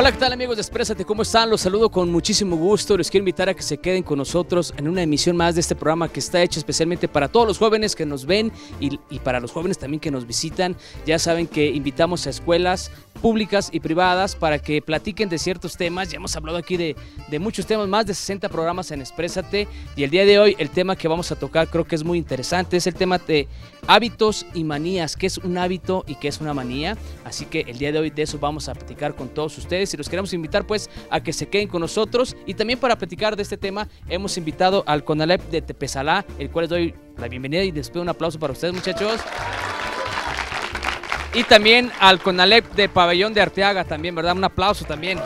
Hola, ¿qué tal amigos de Exprésate? ¿Cómo están? Los saludo con muchísimo gusto. Les quiero invitar a que se queden con nosotros en una emisión más de este programa que está hecho especialmente para todos los jóvenes que nos ven y, para los jóvenes también que nos visitan. Ya saben que invitamos a escuelas públicas y privadas para que platiquen de ciertos temas. Ya hemos hablado aquí de, de muchos temas, más de 60 programas en Exprésate. Y el día de hoy el tema que vamos a tocar creo que es muy interesante. Es el tema de hábitos y manías. ¿Qué es un hábito y qué es una manía? Así que el día de hoy de eso vamos a platicar con todos ustedes y los queremos invitar pues a que se queden con nosotros y también para platicar de este tema hemos invitado al CONALEP de Tepesalá, el cual les doy la bienvenida y después un aplauso para ustedes muchachos. Y también al CONALEP de Pabellón de Arteaga también, ¿verdad? Un aplauso también.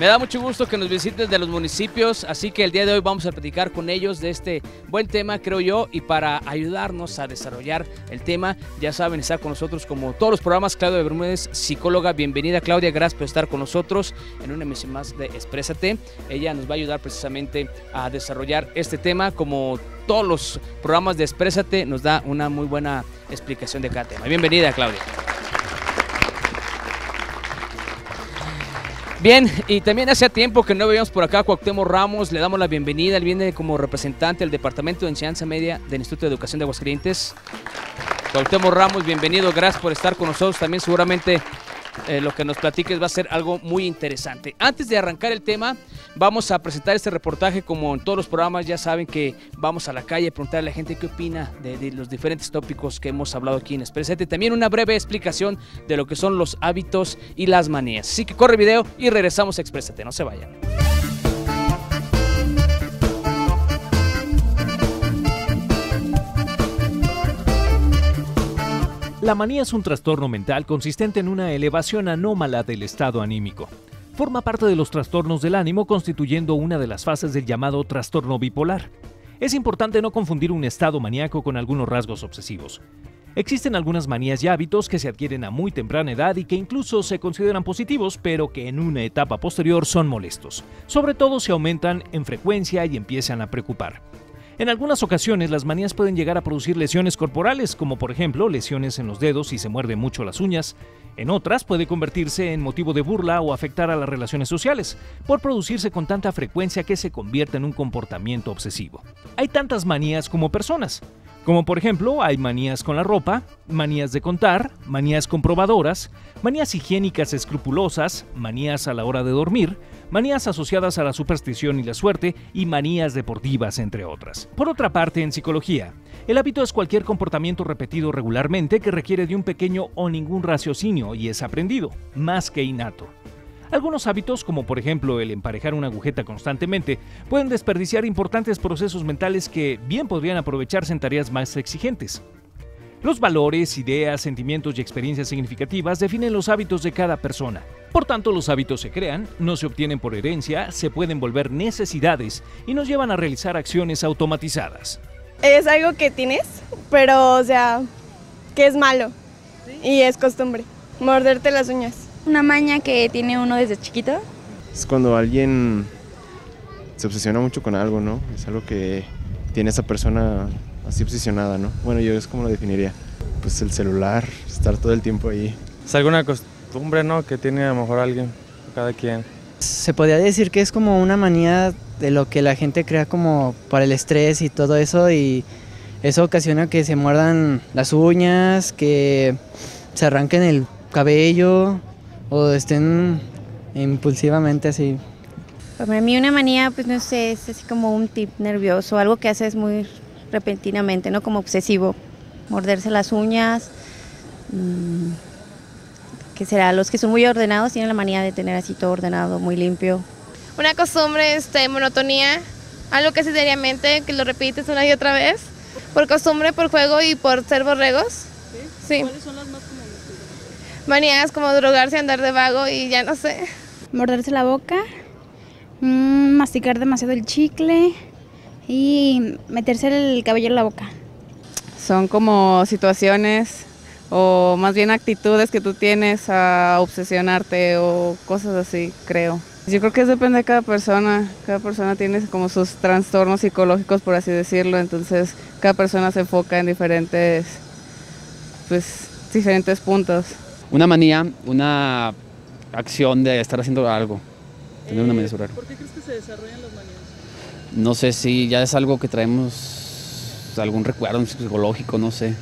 Me da mucho gusto que nos visites de los municipios, así que el día de hoy vamos a platicar con ellos de este buen tema, creo yo, y para ayudarnos a desarrollar el tema, ya saben, estar con nosotros como todos los programas, Claudia Bermúdez, psicóloga, bienvenida Claudia, gracias por estar con nosotros en una emisión más de Exprésate. Ella nos va a ayudar precisamente a desarrollar este tema como todos los programas de Exprésate, nos da una muy buena explicación de cada tema. Bienvenida Claudia. Bien, y también hace tiempo que no veíamos por acá a Cuauhtémoc Ramos, le damos la bienvenida, él viene como representante del Departamento de Enseñanza Media del Instituto de Educación de Aguascalientes. Cuauhtémoc Ramos, bienvenido, gracias por estar con nosotros, también seguramente eh, lo que nos platiques va a ser algo muy interesante. Antes de arrancar el tema, vamos a presentar este reportaje como en todos los programas, ya saben que vamos a la calle a preguntar a la gente qué opina de, los diferentes tópicos que hemos hablado aquí en Expresete. También una breve explicación de lo que son los hábitos y las manías. Así que corre video y regresamos a Expresete, no se vayan. La manía es un trastorno mental consistente en una elevación anómala del estado anímico. Forma parte de los trastornos del ánimo constituyendo una de las fases del llamado trastorno bipolar. Es importante no confundir un estado maníaco con algunos rasgos obsesivos. Existen algunas manías y hábitos que se adquieren a muy temprana edad y que incluso se consideran positivos, pero que en una etapa posterior son molestos. Sobre todo se aumentan en frecuencia y empiezan a preocupar. En algunas ocasiones las manías pueden llegar a producir lesiones corporales, como por ejemplo lesiones en los dedos si se muerde mucho las uñas. En otras puede convertirse en motivo de burla o afectar a las relaciones sociales, por producirse con tanta frecuencia que se convierte en un comportamiento obsesivo. Hay tantas manías como personas. Como por ejemplo, hay manías con la ropa, manías de contar, manías comprobadoras, manías higiénicas escrupulosas, manías a la hora de dormir, manías asociadas a la superstición y la suerte y manías deportivas, entre otras. Por otra parte, en psicología, el hábito es cualquier comportamiento repetido regularmente que requiere de un pequeño o ningún raciocinio y es aprendido, más que innato. Algunos hábitos, como por ejemplo el emparejar una agujeta constantemente, pueden desperdiciar importantes procesos mentales que bien podrían aprovecharse en tareas más exigentes. Los valores, ideas, sentimientos y experiencias significativas definen los hábitos de cada persona. Por tanto, los hábitos se crean, no se obtienen por herencia, se pueden volver necesidades y nos llevan a realizar acciones automatizadas. Es algo que tienes, pero o sea, que es malo y es costumbre, morderte las uñas. Una maña que tiene uno desde chiquito. Es cuando alguien se obsesiona mucho con algo, ¿no? Es algo que tiene esa persona así obsesionada, ¿no? Bueno, yo es como lo definiría. Pues el celular, estar todo el tiempo ahí. Es alguna costumbre, ¿no? Que tiene a lo mejor alguien, cada quien. Se podría decir que es como una manía de lo que la gente crea como para el estrés y todo eso y eso ocasiona que se muerdan las uñas, que se arranquen el cabello o estén impulsivamente así. Para mí una manía, pues no sé, es así como un tip nervioso, algo que hace es muy repentinamente, ¿no? Como obsesivo, morderse las uñas, mm, que será, los que son muy ordenados tienen la manía de tener así todo ordenado, muy limpio. Una costumbre, este, monotonía, algo que seriamente, que lo repites una y otra vez, por costumbre, por juego y por ser borregos. ¿Sí? cuáles son las más comunes? Manías como drogarse, andar de vago y ya no sé. Morderse la boca, mm, masticar demasiado el chicle, y meterse el cabello en la boca. Son como situaciones o más bien actitudes que tú tienes a obsesionarte o cosas así, creo. Yo creo que es depende de cada persona, cada persona tiene como sus trastornos psicológicos, por así decirlo, entonces cada persona se enfoca en diferentes, pues, diferentes puntos. Una manía, una acción de estar haciendo algo, tener una manía sobre algo. ¿Por qué crees que se desarrollan las manías? no sé si ya es algo que traemos, algún recuerdo psicológico, no sé.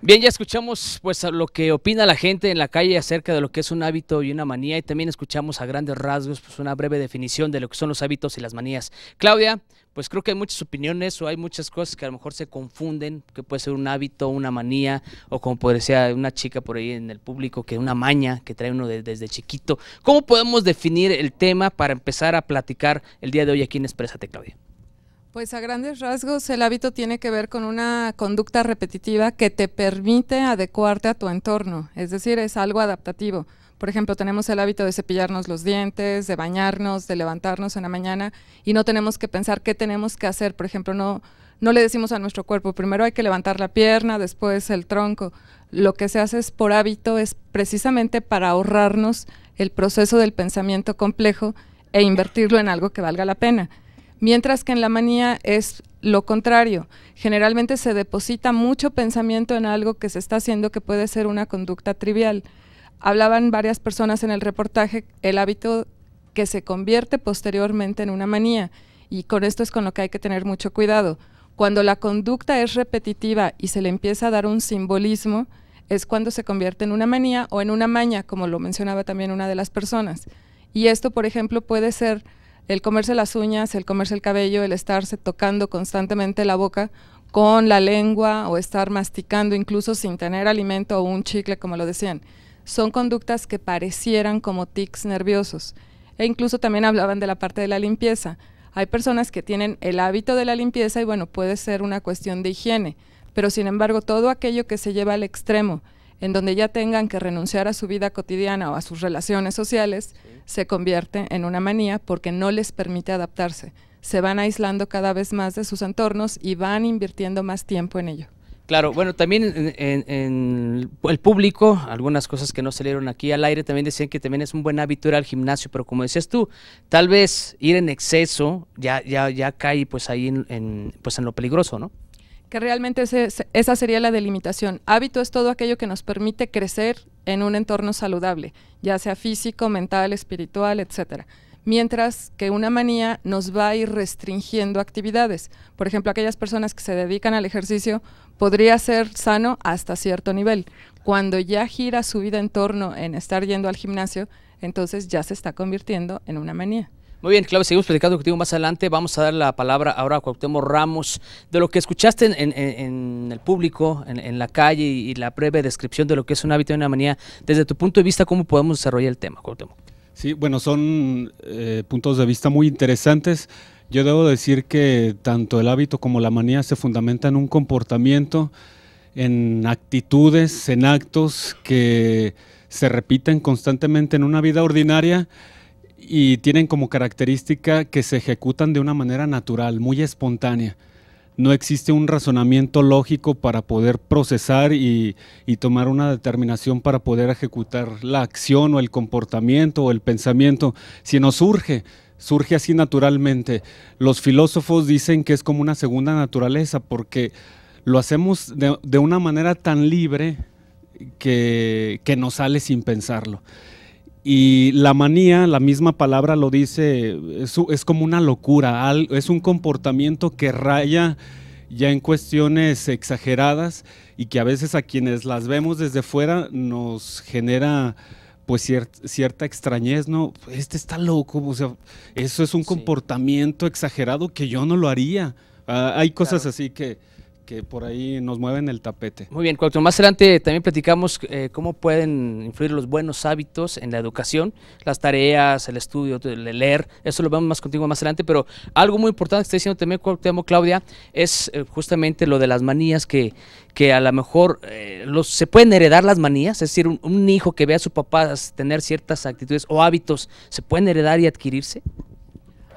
Bien, ya escuchamos pues lo que opina la gente en la calle acerca de lo que es un hábito y una manía y también escuchamos a grandes rasgos pues una breve definición de lo que son los hábitos y las manías. Claudia, pues creo que hay muchas opiniones o hay muchas cosas que a lo mejor se confunden, que puede ser un hábito, una manía, o como podría ser una chica por ahí en el público, que una maña que trae uno desde chiquito. ¿Cómo podemos definir el tema para empezar a platicar el día de hoy aquí en Exprésate, Claudia? Pues a grandes rasgos el hábito tiene que ver con una conducta repetitiva que te permite adecuarte a tu entorno, es decir, es algo adaptativo. Por ejemplo, tenemos el hábito de cepillarnos los dientes, de bañarnos, de levantarnos en la mañana y no tenemos que pensar qué tenemos que hacer. Por ejemplo, no, no le decimos a nuestro cuerpo, primero hay que levantar la pierna, después el tronco. Lo que se hace es por hábito, es precisamente para ahorrarnos el proceso del pensamiento complejo e invertirlo en algo que valga la pena. Mientras que en la manía es lo contrario. Generalmente se deposita mucho pensamiento en algo que se está haciendo que puede ser una conducta trivial. Hablaban varias personas en el reportaje el hábito que se convierte posteriormente en una manía y con esto es con lo que hay que tener mucho cuidado. Cuando la conducta es repetitiva y se le empieza a dar un simbolismo, es cuando se convierte en una manía o en una maña, como lo mencionaba también una de las personas. Y esto, por ejemplo, puede ser el comerse las uñas, el comerse el cabello, el estarse tocando constantemente la boca con la lengua o estar masticando incluso sin tener alimento o un chicle, como lo decían son conductas que parecieran como tics nerviosos. E incluso también hablaban de la parte de la limpieza. Hay personas que tienen el hábito de la limpieza y bueno, puede ser una cuestión de higiene, pero sin embargo todo aquello que se lleva al extremo, en donde ya tengan que renunciar a su vida cotidiana o a sus relaciones sociales, se convierte en una manía porque no les permite adaptarse. Se van aislando cada vez más de sus entornos y van invirtiendo más tiempo en ello. Claro, bueno, también en, el público, algunas cosas que no salieron aquí al aire, también decían que también es un buen hábito ir al gimnasio, pero como decías tú, tal vez ir en exceso ya, ya, ya cae pues ahí en, pues en lo peligroso, ¿no? Que realmente esa sería la delimitación. Hábito es todo aquello que nos permite crecer en un entorno saludable, ya sea físico, mental, espiritual, etcétera mientras que una manía nos va a ir restringiendo actividades. Por ejemplo, aquellas personas que se dedican al ejercicio podría ser sano hasta cierto nivel. Cuando ya gira su vida en torno en estar yendo al gimnasio, entonces ya se está convirtiendo en una manía. Muy bien, Claudia, seguimos platicando contigo más adelante. Vamos a dar la palabra ahora a Cuauhtémoc Ramos. De lo que escuchaste en, el público, en, la calle y, la breve descripción de lo que es un hábito y una manía, desde tu punto de vista, ¿cómo podemos desarrollar el tema, Cuauhtémoc? Sí, bueno, son eh, puntos de vista muy interesantes. Yo debo decir que tanto el hábito como la manía se fundamentan en un comportamiento, en actitudes, en actos que se repiten constantemente en una vida ordinaria y tienen como característica que se ejecutan de una manera natural, muy espontánea no existe un razonamiento lógico para poder procesar y, tomar una determinación para poder ejecutar la acción o el comportamiento o el pensamiento, sino surge, surge así naturalmente. Los filósofos dicen que es como una segunda naturaleza porque lo hacemos de, una manera tan libre que, que nos sale sin pensarlo. Y la manía, la misma palabra lo dice, es, como una locura, es un comportamiento que raya ya en cuestiones exageradas y que a veces a quienes las vemos desde fuera nos genera pues cierta extrañez, ¿no? Este está loco, o sea, eso es un comportamiento exagerado que yo no lo haría. Ah, hay cosas así que que por ahí nos mueven el tapete. Muy bien, Cuauhtémoc, más adelante también platicamos eh, cómo pueden influir los buenos hábitos en la educación, las tareas, el estudio, el leer, eso lo vemos más contigo más adelante, pero algo muy importante que está diciendo también Cuauhtémoc, Claudia, es eh, justamente lo de las manías que, que a lo mejor eh, se pueden heredar las manías, es decir, un, un hijo que ve a su papá tener ciertas actitudes o hábitos, ¿se pueden heredar y adquirirse?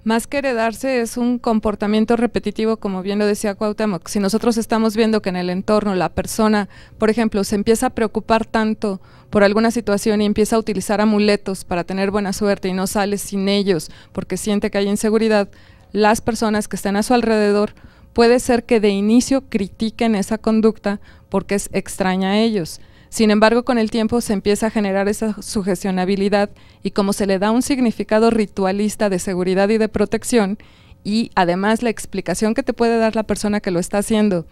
más que heredarse es un comportamiento repetitivo, como bien lo decía Cuauhtémoc. Si nosotros estamos viendo que en el entorno la persona, por ejemplo, se empieza a preocupar tanto por alguna situación y empieza a utilizar amuletos para tener buena suerte y no sale sin ellos porque siente que hay inseguridad, las personas que están a su alrededor puede ser que de inicio critiquen esa conducta porque es extraña a ellos sin embargo, con el tiempo se empieza a generar esa sugestionabilidad y como se le da un significado ritualista de seguridad y de protección, y además la explicación que te puede dar la persona que lo está haciendo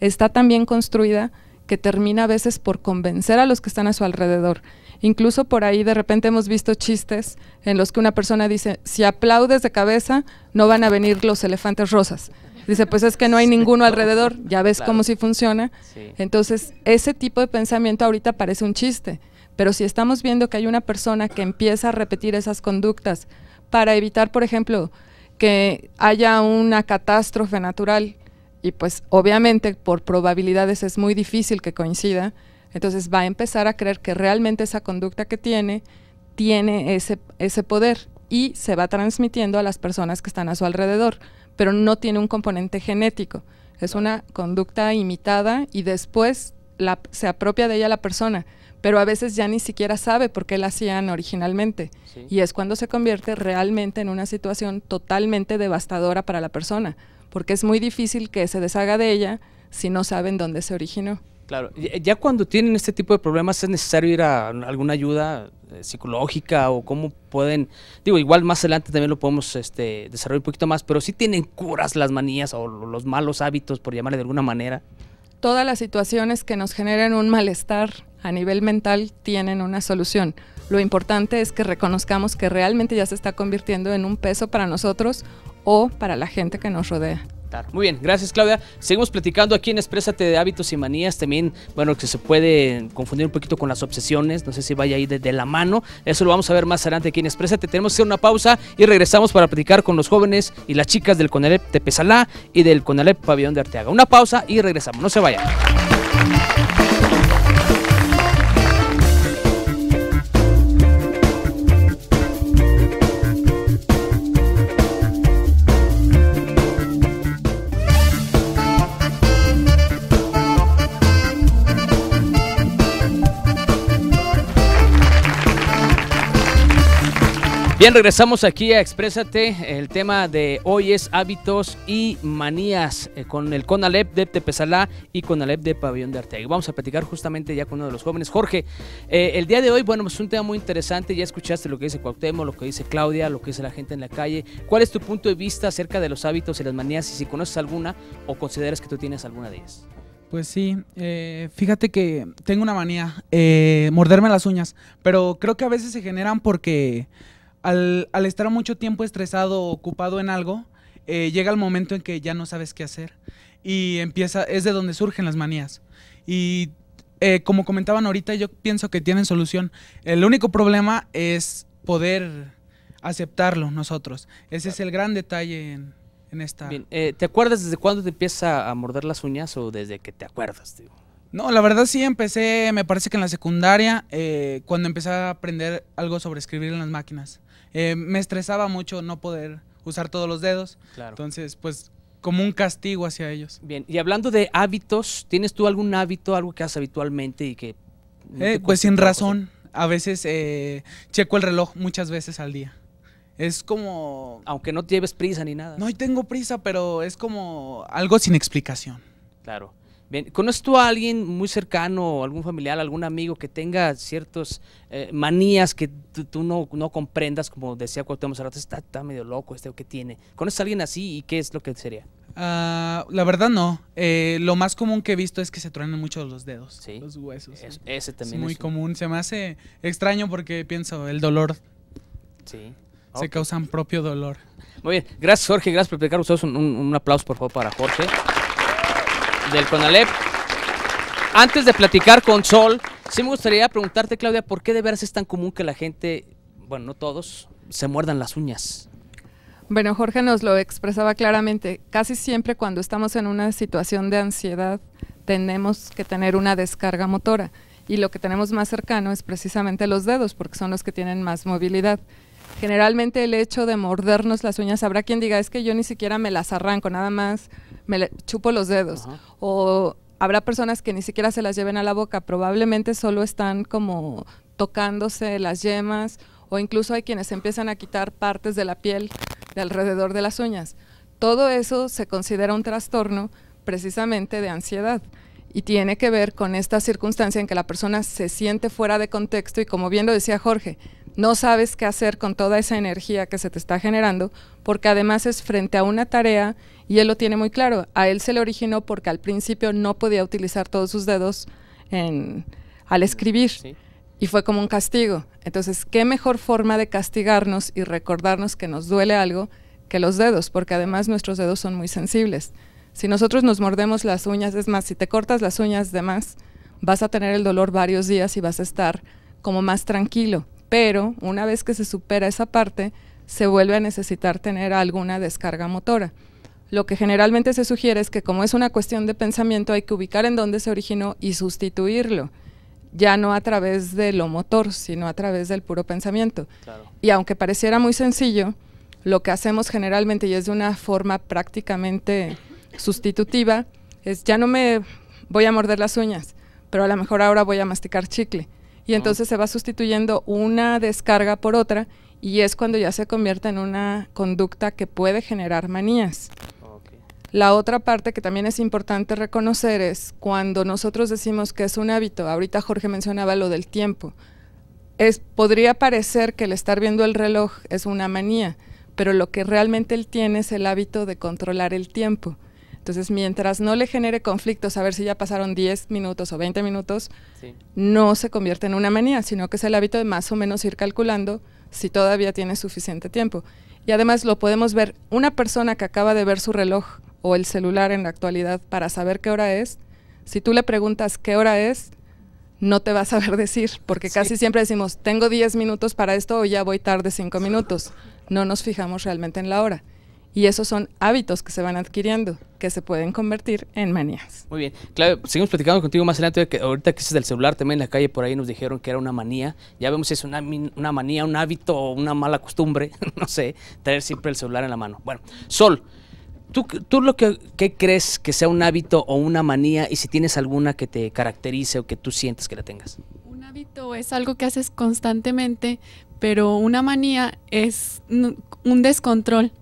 está tan bien construida que termina a veces por convencer a los que están a su alrededor. Incluso por ahí de repente hemos visto chistes en los que una persona dice, si aplaudes de cabeza, no van a venir los elefantes rosas. Dice, pues es que no hay ninguno alrededor, ya ves cómo sí funciona. Entonces, ese tipo de pensamiento ahorita parece un chiste, pero si estamos viendo que hay una persona que empieza a repetir esas conductas para evitar, por ejemplo, que haya una catástrofe natural, y pues obviamente por probabilidades es muy difícil que coincida, entonces va a empezar a creer que realmente esa conducta que tiene tiene ese, ese poder y se va transmitiendo a las personas que están a su alrededor pero no tiene un componente genético. Es una conducta imitada y después se apropia de ella la persona, pero a veces ya ni siquiera sabe por qué la hacían originalmente. Y es cuando se convierte realmente en una situación totalmente devastadora para la persona, porque es muy difícil que se deshaga de ella si no saben dónde se originó. Claro, eh, ya cuando tienen este tipo de problemas es necesario ir a alguna ayuda eh, psicológica o cómo pueden, digo, igual más adelante también lo podemos este, desarrollar un poquito más, pero si sí tienen curas las manías o los malos hábitos, por llamarle de alguna manera. Todas las situaciones que nos generan un malestar a nivel mental tienen una solución. Lo importante es que reconozcamos que realmente ya se está convirtiendo en un peso para nosotros o para la gente que nos rodea. Muy bien, gracias Claudia. Seguimos platicando aquí en Exprésate de hábitos y manías. También, bueno, que se puede confundir un poquito con las obsesiones. No sé si vaya ahí de, la mano. Eso lo vamos a ver más adelante aquí en Exprésate. Tenemos que hacer una pausa y regresamos para platicar con los jóvenes y las chicas del Conalep de Pesalá y del Conalep Pabellón de Arteaga. Una pausa y regresamos. No se vayan. Bien, regresamos aquí a Exprésate. El tema de hoy es hábitos y manías eh, con el CONALEP de Tepesalá y CONALEP de Pabellón de Arteaga. Vamos a platicar justamente ya con uno de los jóvenes. Jorge, eh, el día de hoy, bueno, es pues un tema muy interesante. Ya escuchaste lo que dice Cuauhtémoc, lo que dice Claudia, lo que dice la gente en la calle. ¿Cuál es tu punto de vista acerca de los hábitos y las manías y si conoces alguna o consideras que tú tienes alguna de ellas? Pues sí, eh, fíjate que tengo una manía, morderme las uñas, pero creo que a veces se generan porque al, estar mucho tiempo estresado o ocupado en algo, eh, llega el momento en que ya no sabes qué hacer y empieza, es de donde surgen las manías. Y eh, como comentaban ahorita, yo pienso que tienen solución. El único problema es poder aceptarlo nosotros. Ese es el gran detalle en, esta... Eh, ¿Te acuerdas desde cuándo te empieza a morder las uñas o desde que te acuerdas? No, la verdad sí empecé, me parece que en la secundaria, cuando empecé a aprender algo sobre escribir en las máquinas. Eh, me estresaba mucho no poder usar todos los dedos. Entonces, pues como un castigo hacia ellos. Bien, y hablando de hábitos, ¿tienes tú algún hábito, algo que haces habitualmente y que... Eh, pues sin razón, a veces eh, checo el reloj muchas veces al día. Es como... Aunque no lleves prisa ni nada. No, tengo prisa, pero es como algo sin explicación. Claro. Bien, ¿conoces tú a alguien muy cercano, algún familiar, algún amigo que tenga ciertas eh, manías que tú no, comprendas? Como decía Cuauhtémoc hace rato, está, está, medio loco este ¿qué tiene. ¿Conoces a alguien así y qué es lo que sería? Ah, la verdad no. Eh, lo más común que he visto es que se truenan mucho los dedos, los huesos. ese también es muy común. Se me hace extraño porque pienso el dolor. Sí. Se causan propio dolor. Muy bien. Gracias Jorge, gracias por explicar, un aplauso por favor para Jorge del CONALEP. Antes de platicar con Sol, sí me gustaría preguntarte, Claudia, ¿por qué de veras es tan común que la gente, bueno, no todos, se muerdan las uñas? Bueno, Jorge nos lo expresaba claramente. Casi siempre cuando estamos en una situación de ansiedad tenemos que tener una descarga motora y lo que tenemos más cercano es precisamente los dedos porque son los que tienen más movilidad. Generalmente el hecho de mordernos las uñas, habrá quien diga, es que yo ni siquiera me las arranco, nada más me chupo los dedos. O habrá personas que ni siquiera se las lleven a la boca, probablemente solo están como tocándose las yemas o incluso hay quienes empiezan a quitar partes de la piel de alrededor de las uñas. Todo eso se considera un trastorno precisamente de ansiedad y tiene que ver con esta circunstancia en que la persona se siente fuera de contexto y como bien lo decía Jorge, no sabes qué hacer con toda esa energía que se te está generando, porque además es frente a una tarea y él lo tiene muy claro. A él se le originó porque al principio no podía utilizar todos sus dedos al escribir. Y fue como un castigo. Entonces, ¿qué mejor forma de castigarnos y recordarnos que nos duele algo que los dedos? Porque además nuestros dedos son muy sensibles. Si nosotros nos mordemos las uñas, es más, si te cortas las uñas de más, vas a tener el dolor varios días y vas a estar como más tranquilo, pero una vez que se supera esa parte, se vuelve a necesitar tener alguna descarga motora. Lo que generalmente se sugiere es que como es una cuestión de pensamiento, hay que ubicar en dónde se originó y sustituirlo, ya no a través de lo motor, sino a través del puro pensamiento. Y aunque pareciera muy sencillo, lo que hacemos generalmente, y es de una forma prácticamente sustitutiva, es ya no me voy a morder las uñas, pero a lo mejor ahora voy a masticar chicle y entonces se va sustituyendo una descarga por otra y es cuando ya se convierte en una conducta que puede generar manías. La otra parte que también es importante reconocer es cuando nosotros decimos que es un hábito, ahorita Jorge mencionaba lo del tiempo, podría parecer que el estar viendo el reloj es una manía, pero lo que realmente él tiene es el hábito de controlar el tiempo. Entonces, mientras no le genere conflicto saber si ya pasaron 10 minutos o 20 minutos, no se convierte en una manía, sino que es el hábito de más o menos ir calculando si todavía tiene suficiente tiempo. Y además lo podemos ver, una persona que acaba de ver su reloj o el celular en la actualidad para saber qué hora es, si tú le preguntas qué hora es, no te va a saber decir, porque casi siempre decimos, tengo 10 minutos para esto o ya voy tarde 5 minutos. No nos fijamos realmente en la hora. Y esos son hábitos que se van adquiriendo, que se pueden convertir en manías. Muy bien. Claro, seguimos platicando contigo más adelante. Que ahorita que es del celular también en la calle, por ahí nos dijeron que era una manía. Ya vemos si es una, una manía, un hábito o una mala costumbre, no sé, tener siempre el celular en la mano. Bueno, Sol, ¿tú, tú lo que, crees que sea un hábito o una manía y si tienes alguna que te caracterice o que tú sientes que la tengas? Un hábito es algo que haces constantemente, pero una manía es un descontrol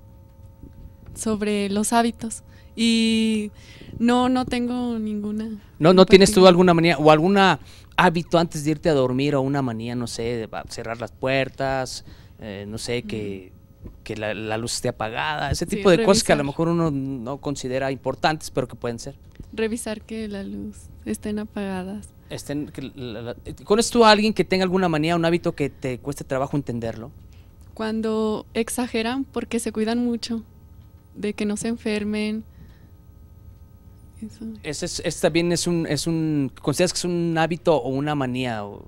sobre los hábitos. Y no, no tengo ninguna. No, no tienes tú alguna manía o alguna hábito antes de irte a dormir o una manía, no sé, cerrar las puertas, eh, no sé, que, la, luz esté apagada, ese tipo de cosas que a lo mejor uno no considera importantes, pero que pueden ser. Revisar que la luz estén apagadas. Estén, eh, tú a alguien que tenga alguna manía, un hábito que te cueste trabajo entenderlo? Cuando exageran porque se cuidan mucho de que no se enfermen. Eso. Ese es, también es un, es un, ¿consideras que es un hábito o una manía? O...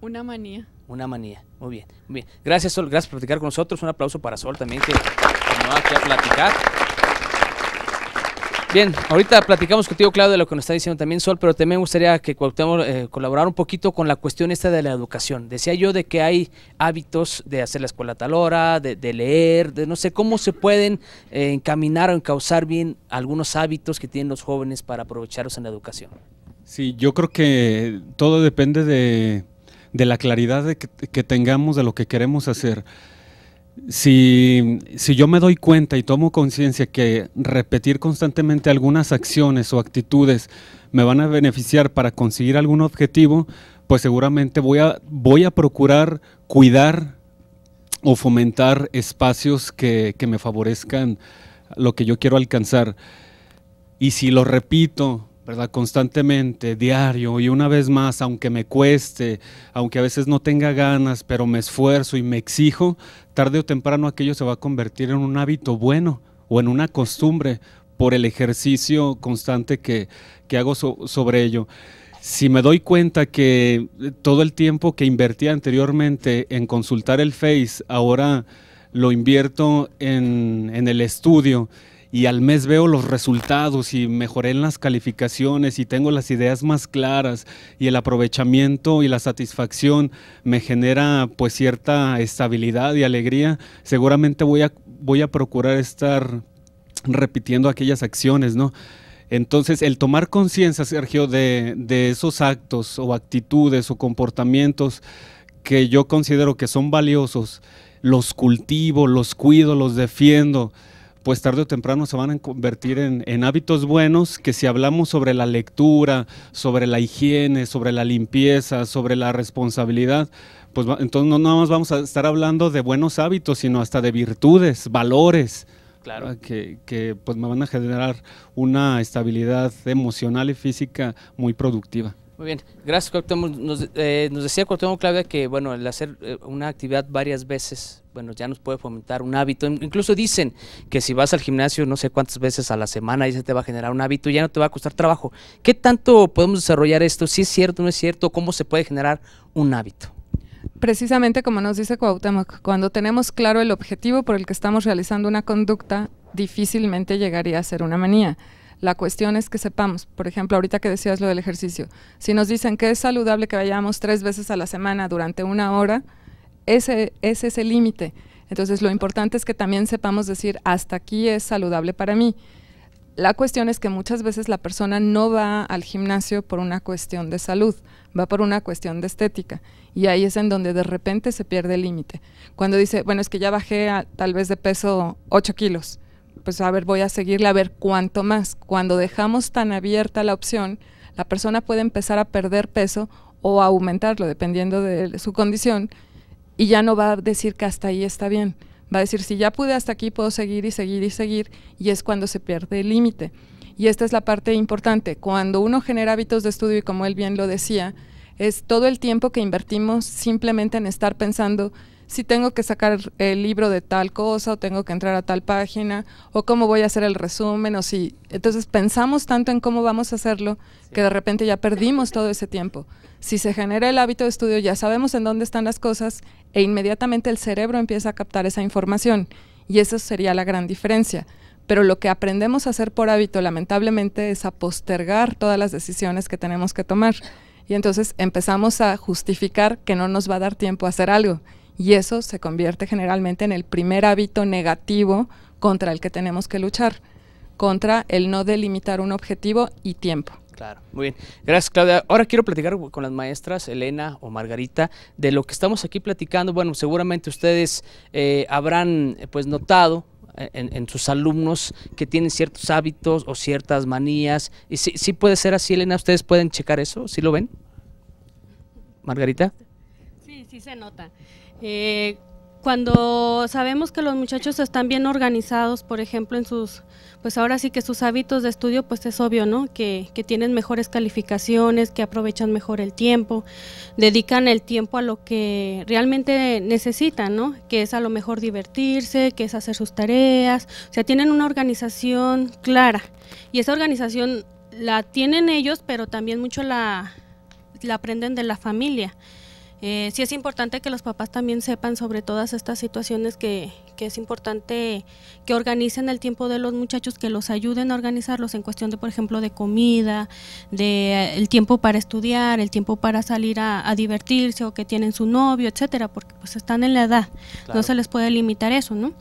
Una manía. Una manía, muy bien, bien. Gracias Sol, gracias por platicar con nosotros, un aplauso para Sol también que, nos va platicar. Bien, ahorita platicamos contigo, Claudio, de lo que nos está diciendo también Sol, pero también me gustaría que Cuauhtémoc eh, un poquito con la cuestión esta de la educación. Decía yo de que hay hábitos de hacer la escuela a tal hora, de, leer, de no sé cómo se pueden eh, encaminar o encauzar bien algunos hábitos que tienen los jóvenes para aprovecharlos en la educación. Sí, yo creo que todo depende de, la claridad que tengamos de lo que queremos hacer. Si, yo me doy cuenta y tomo conciencia que repetir constantemente algunas acciones o actitudes me van a beneficiar para conseguir algún objetivo, pues seguramente voy a, voy a procurar cuidar o fomentar espacios que, que me favorezcan lo que yo quiero alcanzar. Y si lo repito Constantemente, diario y una vez más, aunque me cueste, aunque a veces no tenga ganas, pero me esfuerzo y me exijo, tarde o temprano aquello se va a convertir en un hábito bueno o en una costumbre por el ejercicio constante que, hago sobre ello. Si me doy cuenta que todo el tiempo que invertía anteriormente en consultar el Face, ahora lo invierto en, en el estudio, y al mes veo los resultados y mejoré en las calificaciones y tengo las ideas más claras y el aprovechamiento y la satisfacción me genera pues cierta estabilidad y alegría, seguramente voy a, voy a procurar estar repitiendo aquellas acciones, ¿no? Entonces, el tomar conciencia, Sergio, de, de esos actos o actitudes o comportamientos que yo considero que son valiosos, los cultivo, los cuido, los defiendo, pues tarde o temprano se van a convertir en, hábitos buenos que si hablamos sobre la lectura, sobre la higiene, sobre la limpieza, sobre la responsabilidad, pues entonces no nada más vamos a estar hablando de buenos hábitos, sino hasta de virtudes, valores. Claro. Que, que pues me van a generar una estabilidad emocional y física muy productiva. Muy bien, gracias Cuauhtémoc. Nos, eh, nos decía Cuauhtémoc Claudia que bueno, el hacer eh, una actividad varias veces, bueno, ya nos puede fomentar un hábito. Incluso dicen que si vas al gimnasio no sé cuántas veces a la semana y se te va a generar un hábito, ya no te va a costar trabajo. ¿Qué tanto podemos desarrollar esto? ¿Si es cierto, no es cierto? ¿Cómo se puede generar un hábito? Precisamente como nos dice Cuauhtémoc, cuando tenemos claro el objetivo por el que estamos realizando una conducta, difícilmente llegaría a ser una manía. La cuestión es que sepamos, por ejemplo, ahorita que decías lo del ejercicio, si nos dicen que es saludable que vayamos tres veces a la semana durante una hora, ese, es el límite. Entonces, lo importante es que también sepamos decir, hasta aquí es saludable para mí. La cuestión es que muchas veces la persona no va al gimnasio por una cuestión de salud, va por una cuestión de estética. Y ahí es en donde de repente se pierde el límite. Cuando dice, bueno, es que ya bajé tal vez de peso 8 kilos pues a ver, voy a seguirle a ver cuánto más. Cuando dejamos tan abierta la opción, la persona puede empezar a perder peso o a aumentarlo, dependiendo de su condición, y ya no va a decir que hasta ahí está bien. Va a decir, si ya pude hasta aquí, puedo seguir y seguir y seguir, y es cuando se pierde el límite. Y esta es la parte importante. Cuando uno genera hábitos de estudio, y como él bien lo decía, es todo el tiempo que invertimos simplemente en estar pensando si tengo que sacar el libro de tal cosa o tengo que entrar a tal página o cómo voy a hacer el resumen o si... Entonces pensamos tanto en cómo vamos a hacerlo que de repente ya perdimos todo ese tiempo. Si se genera el hábito de estudio ya sabemos en dónde están las cosas e inmediatamente el cerebro empieza a captar esa información y esa sería la gran diferencia pero lo que aprendemos a hacer por hábito, lamentablemente, es a postergar todas las decisiones que tenemos que tomar. Y entonces empezamos a justificar que no nos va a dar tiempo a hacer algo y eso se convierte generalmente en el primer hábito negativo contra el que tenemos que luchar, contra el no delimitar un objetivo y tiempo. Claro, muy bien. Gracias, Claudia. Ahora quiero platicar con las maestras Elena o Margarita de lo que estamos aquí platicando. Bueno, seguramente ustedes eh, habrán eh, pues notado eh, en, sus alumnos que tienen ciertos hábitos o ciertas manías. ¿Y sí, sí puede ser así, Elena? ¿Ustedes pueden checar eso? ¿Sí lo ven? Margarita. Sí, sí se nota. Eh, cuando sabemos que los muchachos están bien organizados, por ejemplo, en sus, pues ahora sí que sus hábitos de estudio, pues es obvio, ¿no? Que, que tienen mejores calificaciones, que aprovechan mejor el tiempo, dedican el tiempo a lo que realmente necesitan, ¿no? Que es a lo mejor divertirse, que es hacer sus tareas, o sea, tienen una organización clara. Y esa organización la tienen ellos, pero también mucho la, la aprenden de la familia. Eh, sí es importante que los papás también sepan sobre todas estas situaciones que, es importante que organicen el tiempo de los muchachos, que los ayuden a organizarlos en cuestión de, por ejemplo, de comida, de eh, el tiempo para estudiar, el tiempo para salir a, divertirse o que tienen su novio, etcétera, porque pues están en la edad, no se les puede limitar eso, ¿no?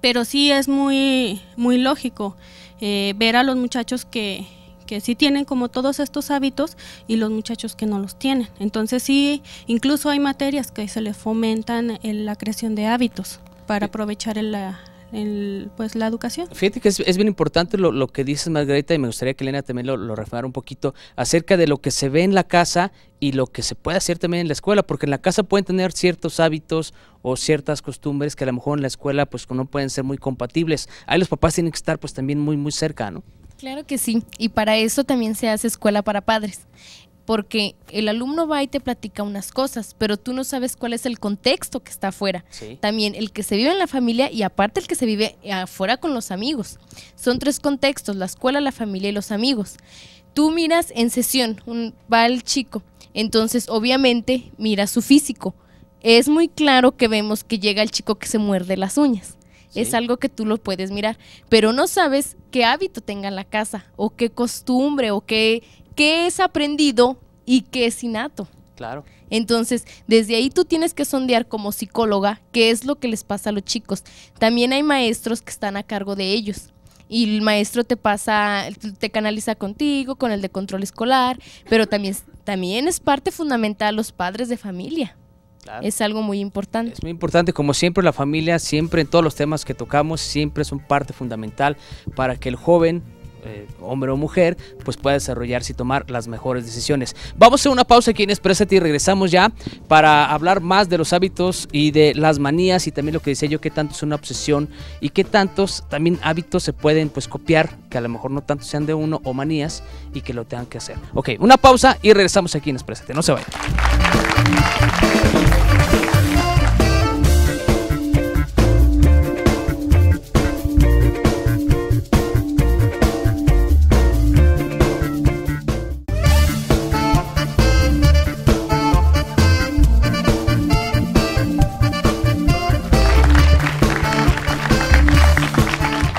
Pero sí es muy, muy lógico eh, ver a los muchachos que, que sí tienen como todos estos hábitos y los muchachos que no los tienen. Entonces sí, incluso hay materias que se les fomentan en la creación de hábitos para aprovechar la, pues, la educación. Fíjate que es, es bien importante lo, que dices, Margarita, y me gustaría que Elena también lo, lo un poquito acerca de lo que se ve en la casa y lo que se puede hacer también en la escuela, porque en la casa pueden tener ciertos hábitos o ciertas costumbres que a lo mejor en la escuela pues no pueden ser muy compatibles. Ahí los papás tienen que estar pues también muy, muy cerca, ¿no? Claro que sí, y para eso también se hace escuela para padres, porque el alumno va y te platica unas cosas, pero tú no sabes cuál es el contexto que está afuera. También el que se vive en la familia y aparte el que se vive afuera con los amigos. Son tres contextos, la escuela, la familia y los amigos. Tú miras en sesión, un, va el chico, entonces obviamente mira su físico. Es muy claro que vemos que llega el chico que se muerde las uñas es algo que tú lo puedes mirar, pero no sabes qué hábito tenga en la casa o qué costumbre o qué, qué es aprendido y qué es innato. Claro. Entonces, desde ahí tú tienes que sondear como psicóloga qué es lo que les pasa a los chicos. También hay maestros que están a cargo de ellos. Y el maestro te pasa, te canaliza contigo, con el de control escolar, pero también, también es parte fundamental los padres de familia. Es algo muy importante. Es muy importante, como siempre, la familia, siempre en todos los temas que tocamos, siempre es un parte fundamental para que el joven eh, hombre o mujer, pues pueda desarrollarse y tomar las mejores decisiones. Vamos a una pausa aquí en Exprésate y regresamos ya para hablar más de los hábitos y de las manías y también lo que decía yo, qué tanto es una obsesión y qué tantos también hábitos se pueden pues copiar, que a lo mejor no tanto sean de uno o manías y que lo tengan que hacer. Ok, una pausa y regresamos aquí en Exprésate, no se vayan. Obrigado.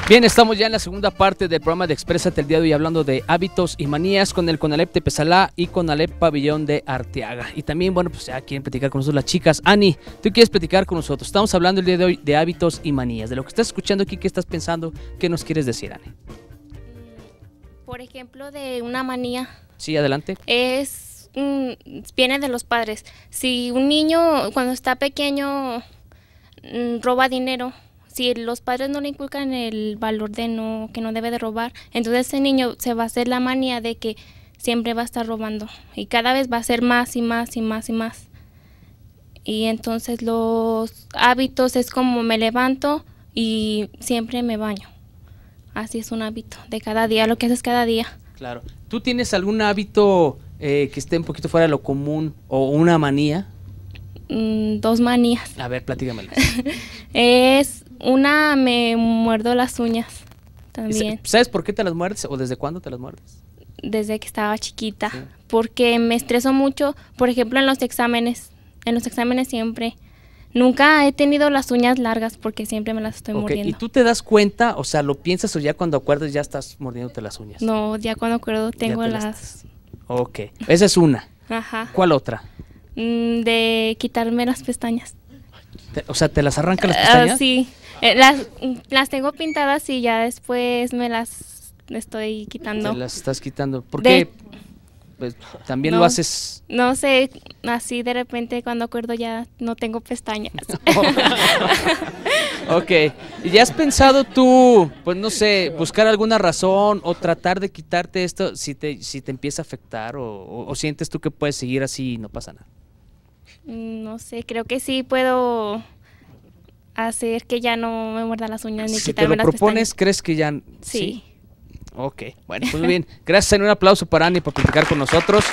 Bien, estamos ya en la segunda parte del programa de Exprésate el día de hoy hablando de hábitos y manías con el Conalep Pesalá y Conalep Pabellón de Arteaga. Y también, bueno, pues ya quieren platicar con nosotros las chicas. Ani, tú quieres platicar con nosotros. Estamos hablando el día de hoy de hábitos y manías. De lo que estás escuchando aquí, ¿qué estás pensando? ¿Qué nos quieres decir, Ani? Mm, por ejemplo, de una manía. Sí, adelante. Es, mm, viene de los padres. Si un niño cuando está pequeño mm, roba dinero, si los padres no le inculcan el valor de no que no debe de robar, entonces ese niño se va a hacer la manía de que siempre va a estar robando y cada vez va a ser más y más y más y más. Y entonces los hábitos es como me levanto y siempre me baño. Así es un hábito de cada día, lo que haces cada día. Claro. ¿Tú tienes algún hábito eh, que esté un poquito fuera de lo común o una manía? Mm, dos manías. A ver, platícamelo. es una me muerdo las uñas también. ¿Sabes por qué te las muerdes o desde cuándo te las muerdes? Desde que estaba chiquita, porque me estreso mucho, por ejemplo, en los exámenes. En los exámenes siempre. Nunca he tenido las uñas largas porque siempre me las estoy ¿Y tú te das cuenta, o sea, lo piensas o ya cuando acuerdas ya estás mordiéndote las uñas? No, ya cuando acuerdo tengo las... Ok, esa es una. Ajá. ¿Cuál otra? Mm, de quitarme las pestañas. O sea, ¿te las arranca las ah, pestañas? sí, eh, las, las tengo pintadas y ya después me las estoy quitando. Te las estás quitando. ¿Por qué? Pues, también lo haces. No sé, así de repente cuando acuerdo ya no tengo pestañas. ok, ¿y has pensado tú, pues no sé, buscar alguna razón o tratar de quitarte esto si te, si te empieza a afectar o sientes tú que puedes seguir así y no pasa nada? Mm, no sé, creo que sí puedo hacer que ya no me muerdan las uñas ni quitarme las Si te lo propones, ¿crees que ya...? Sí. Ok, bueno, pues muy bien. Gracias, en un aplauso para Annie por platicar con nosotros.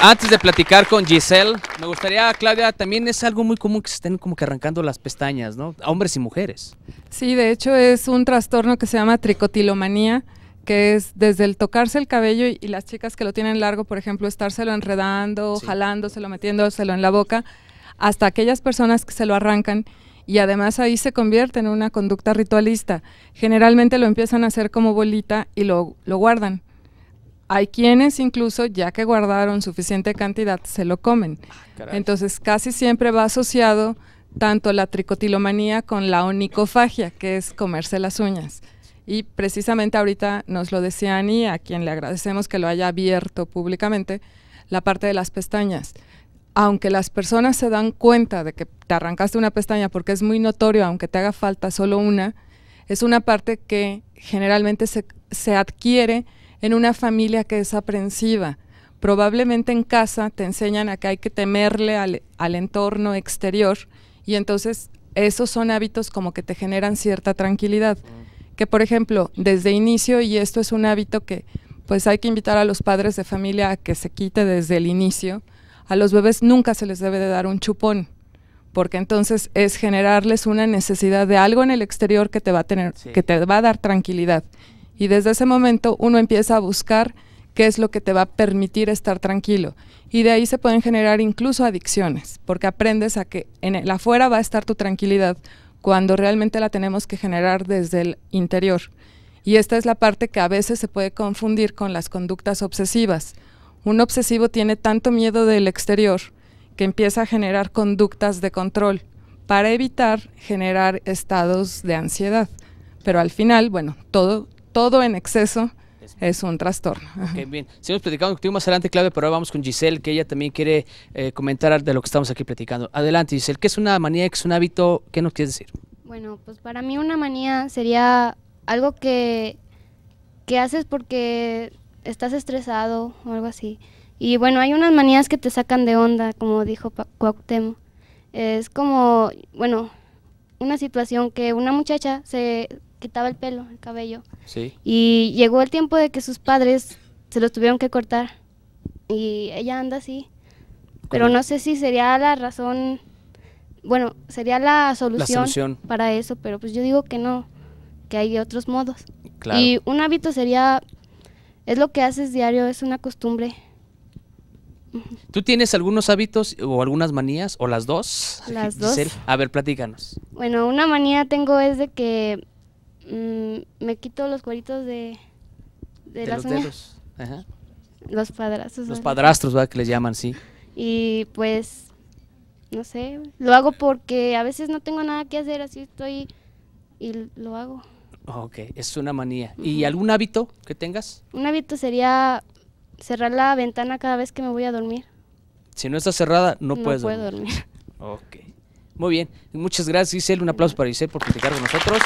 Antes de platicar con Giselle, me gustaría, Claudia, también es algo muy común que se estén como que arrancando las pestañas, ¿no? hombres y mujeres. Sí, de hecho es un trastorno que se llama tricotilomanía, que es desde el tocarse el cabello y, las chicas que lo tienen largo, por ejemplo, estárselo enredando, jalándoselo, metiéndoselo en la boca, hasta aquellas personas que se lo arrancan y además ahí se convierte en una conducta ritualista. Generalmente lo empiezan a hacer como bolita y lo, guardan. Hay quienes incluso, ya que guardaron suficiente cantidad, se lo comen. Ah, Entonces casi siempre va asociado tanto la tricotilomanía con la onicofagia, que es comerse las uñas. Y precisamente ahorita nos lo decía Ani, a quien le agradecemos que lo haya abierto públicamente, la parte de las pestañas. Aunque las personas se dan cuenta de que te arrancaste una pestaña porque es muy notorio, aunque te haga falta solo una, es una parte que generalmente se, adquiere en una familia que es aprensiva. Probablemente en casa te enseñan a que hay que temerle al, entorno exterior y entonces esos son hábitos como que te generan cierta tranquilidad que por ejemplo, desde inicio, y esto es un hábito que pues hay que invitar a los padres de familia a que se quite desde el inicio, a los bebés nunca se les debe de dar un chupón, porque entonces es generarles una necesidad de algo en el exterior que te va a tener, que te va a dar tranquilidad. Y desde ese momento uno empieza a buscar qué es lo que te va a permitir estar tranquilo. Y de ahí se pueden generar incluso adicciones, porque aprendes a que en el afuera va a estar tu tranquilidad, cuando realmente la tenemos que generar desde el interior. Y esta es la parte que a veces se puede confundir con las conductas obsesivas. Un obsesivo tiene tanto miedo del exterior que empieza a generar conductas de control para evitar generar estados de ansiedad. Pero al final, bueno, todo, todo en exceso es un trastorno. Ok, bien. Seguimos platicando contigo más adelante, clave pero ahora vamos con Giselle, que ella también quiere eh, comentar de lo que estamos aquí platicando. Adelante, Giselle. ¿Qué es una manía? ¿Qué es un hábito? ¿Qué nos quieres decir? Bueno, pues para mí una manía sería algo que, que haces porque estás estresado o algo así. Y bueno, hay unas manías que te sacan de onda, como dijo Cuauhtémoc. Es como, bueno, una situación que una muchacha se quitaba el pelo, el cabello. Sí. Y llegó el tiempo de que sus padres se los tuvieron que cortar. Y ella anda así. Pero no sé si sería la razón, bueno, sería la solución, para eso, pero pues yo digo que no, que hay otros modos. Claro. Y un hábito sería, es lo que haces diario, es una costumbre. ¿Tú tienes algunos hábitos o algunas manías o las dos? Las dos. A ver, platícanos. Bueno, una manía tengo es de que Mm, me quito los cueritos de, de, las los Dedos. Los padrastros. Los padrastros, Que les llaman, sí. Y pues, no sé, lo hago porque a veces no tengo nada que hacer, así estoy y lo hago. Ok, es una manía. ¿Y algún hábito que tengas? Un hábito sería cerrar la ventana cada vez que me voy a dormir. Si no está cerrada, no, puedes puedo dormir. Muy bien. Muchas gracias, Giselle. Un aplauso para Giselle por platicar con nosotros.